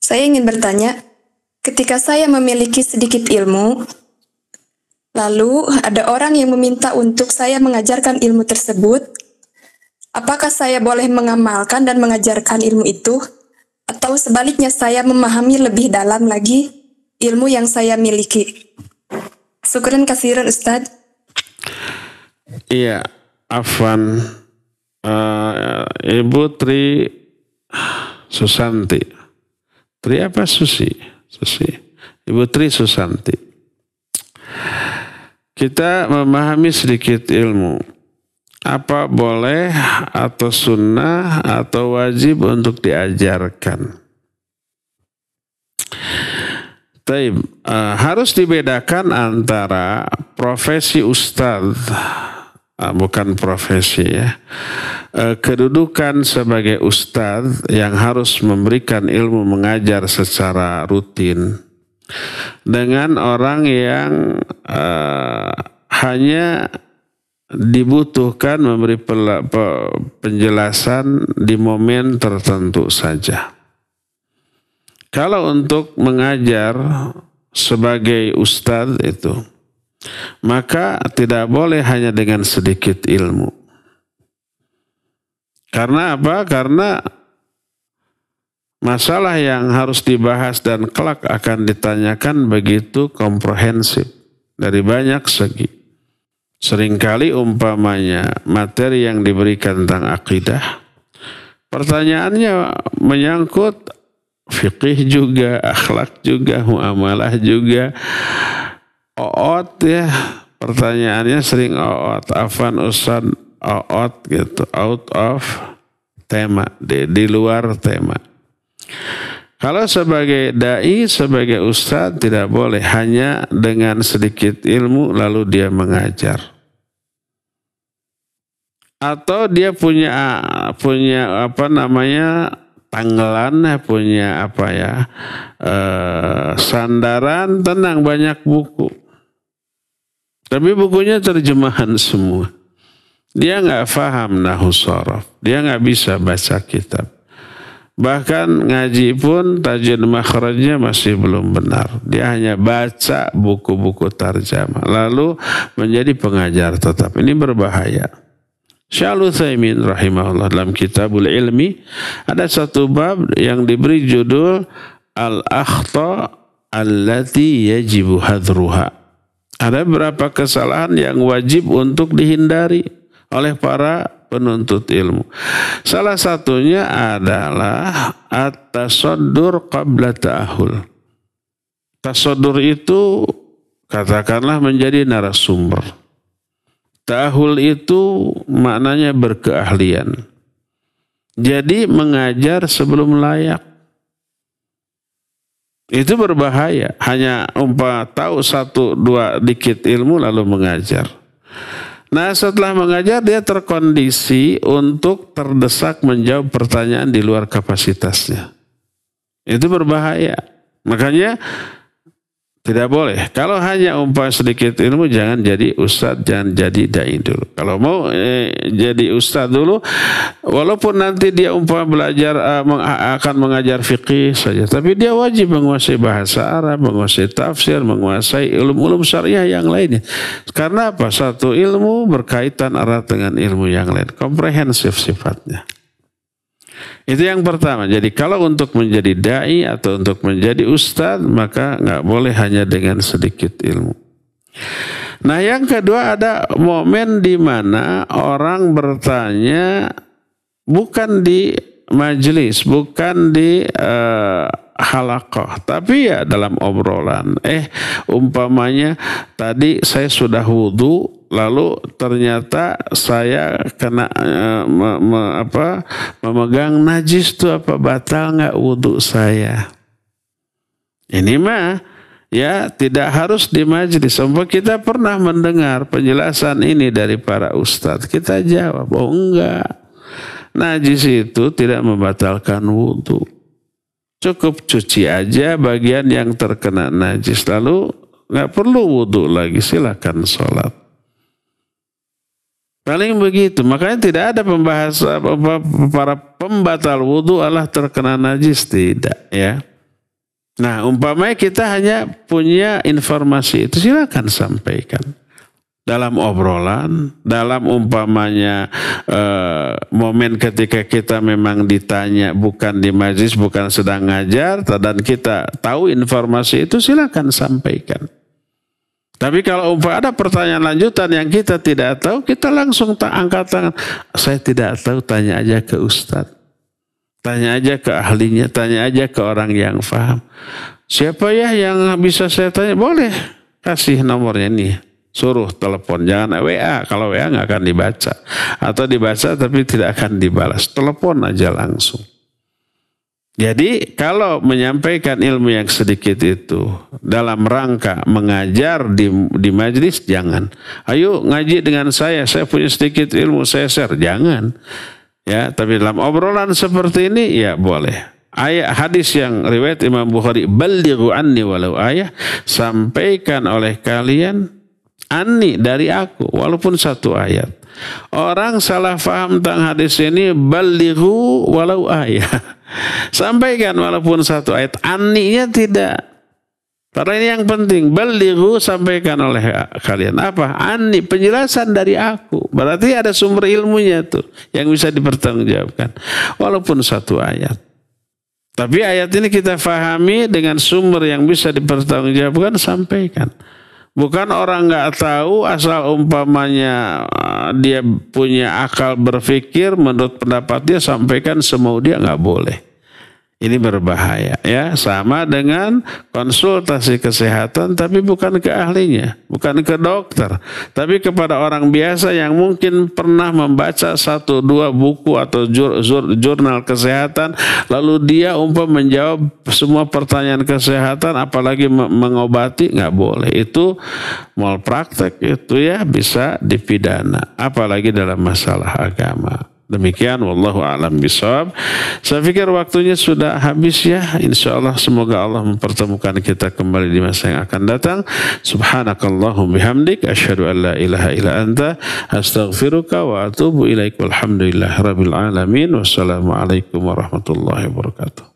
Saya ingin bertanya, ketika saya memiliki sedikit ilmu, lalu ada orang yang meminta untuk saya mengajarkan ilmu tersebut, apakah saya boleh mengamalkan dan mengajarkan ilmu itu atau sebaliknya saya memahami lebih dalam lagi ilmu yang saya miliki. Syukuran kasiran Ustadz. Iya, Afan. Uh, eh, Ibu Tri Susanti. Tri apa Susi? Susi. Ibu Tri Susanti. Kita memahami sedikit ilmu apa boleh atau sunnah atau wajib untuk diajarkan. Taib, uh, harus dibedakan antara profesi ustadz, uh, eh, bukan profesi ya, uh, kedudukan sebagai ustadz yang harus memberikan ilmu mengajar secara rutin dengan orang yang uh, hanya dibutuhkan memberi penjelasan di momen tertentu saja. Kalau untuk mengajar sebagai ustadz itu, maka tidak boleh hanya dengan sedikit ilmu. Karena apa? Karena masalah yang harus dibahas dan kelak akan ditanyakan begitu komprehensif dari banyak segi. Seringkali umpamanya materi yang diberikan tentang akidah, pertanyaannya menyangkut fikih juga, akhlak juga, muamalah juga, oot ya, pertanyaannya sering oot, afan usan oot gitu, out of tema, di, di luar tema. Kalau sebagai dai, sebagai ustadz tidak boleh hanya dengan sedikit ilmu lalu dia mengajar atau dia punya punya apa namanya tanggalan eh, punya apa ya eh, sandaran tenang banyak buku tapi bukunya terjemahan semua dia nggak faham nahu sorof dia nggak bisa baca kitab bahkan ngaji pun tajwid makhrajnya masih belum benar dia hanya baca buku-buku tarjama lalu menjadi pengajar tetap ini berbahaya Syalul rahimahullah dalam kitabul ilmi ada satu bab yang diberi judul Al-Akhta Allati Yajibu Hadruha. Ada beberapa kesalahan yang wajib untuk dihindari oleh para penuntut ilmu. Salah satunya adalah at-tasaddur qabla ta'ahul. Tasaddur itu katakanlah menjadi narasumber Tahul itu maknanya berkeahlian. Jadi mengajar sebelum layak. Itu berbahaya. Hanya umpah tahu satu dua dikit ilmu lalu mengajar. Nah setelah mengajar dia terkondisi untuk terdesak menjawab pertanyaan di luar kapasitasnya. Itu berbahaya. Makanya tidak boleh. Kalau hanya umpah sedikit ilmu, jangan jadi ustad, jangan jadi dai dulu. Kalau mau eh, jadi ustad dulu, walaupun nanti dia umpah belajar uh, meng akan mengajar fikih saja, tapi dia wajib menguasai bahasa Arab, menguasai tafsir, menguasai ilmu-ilmu syariah yang lainnya. Karena apa? Satu ilmu berkaitan erat dengan ilmu yang lain, komprehensif sifatnya. Itu yang pertama. Jadi kalau untuk menjadi dai atau untuk menjadi ustadz maka nggak boleh hanya dengan sedikit ilmu. Nah yang kedua ada momen di mana orang bertanya bukan di majelis, bukan di uh, eh, halakoh, tapi ya dalam obrolan. Eh umpamanya tadi saya sudah wudhu, lalu ternyata saya kena eh, me, me, apa memegang najis tuh apa batal nggak wudhu saya ini mah ya tidak harus di majlis Sampai kita pernah mendengar penjelasan ini dari para ustadz. Kita jawab, oh enggak. Najis itu tidak membatalkan wudhu. Cukup cuci aja bagian yang terkena najis. Lalu nggak perlu wudhu lagi, silakan sholat. Paling begitu. Makanya tidak ada pembahasan para pembatal wudhu Allah terkena najis tidak ya. Nah umpamanya kita hanya punya informasi itu silakan sampaikan dalam obrolan, dalam umpamanya eh, momen ketika kita memang ditanya bukan di majlis, bukan sedang ngajar, dan kita tahu informasi itu silakan sampaikan. Tapi kalau umpah ada pertanyaan lanjutan yang kita tidak tahu, kita langsung tak angkat tangan. Saya tidak tahu, tanya aja ke Ustadz. Tanya aja ke ahlinya, tanya aja ke orang yang paham. Siapa ya yang bisa saya tanya? Boleh, kasih nomornya nih. Suruh telepon, jangan WA. Kalau WA nggak akan dibaca. Atau dibaca tapi tidak akan dibalas. Telepon aja langsung. Jadi kalau menyampaikan ilmu yang sedikit itu dalam rangka mengajar di, di majlis jangan. Ayo ngaji dengan saya, saya punya sedikit ilmu, saya share. Jangan. Ya, tapi dalam obrolan seperti ini ya boleh. Ayat hadis yang riwayat Imam Bukhari, "Ballighu anni walau ayah," sampaikan oleh kalian anni dari aku walaupun satu ayat. Orang salah faham tentang hadis ini, "Ballighu walau ayah." <laughs> Sampaikan walaupun satu ayat. Aninya tidak. Karena ini yang penting. Balighu sampaikan oleh kalian. Apa? Ani, penjelasan dari aku. Berarti ada sumber ilmunya tuh. Yang bisa dipertanggungjawabkan. Walaupun satu ayat. Tapi ayat ini kita fahami dengan sumber yang bisa dipertanggungjawabkan, sampaikan. Bukan orang nggak tahu asal umpamanya eh, dia punya akal berpikir menurut pendapat dia sampaikan semua dia nggak boleh. Ini berbahaya ya, sama dengan konsultasi kesehatan tapi bukan ke ahlinya, bukan ke dokter, tapi kepada orang biasa yang mungkin pernah membaca satu dua buku atau jur, jur, jurnal kesehatan lalu dia umpam menjawab semua pertanyaan kesehatan apalagi mengobati nggak boleh. Itu malpraktek itu ya bisa dipidana apalagi dalam masalah agama. Demikian wallahu alam bisawab. Saya pikir waktunya sudah habis ya. Insyaallah semoga Allah mempertemukan kita kembali di masa yang akan datang. Subhanakallahum bihamdik asyhadu an la ilaha illa anta astaghfiruka wa atubu ilaik. Walhamdulillahirabbil alamin. Wassalamualaikum warahmatullahi wabarakatuh.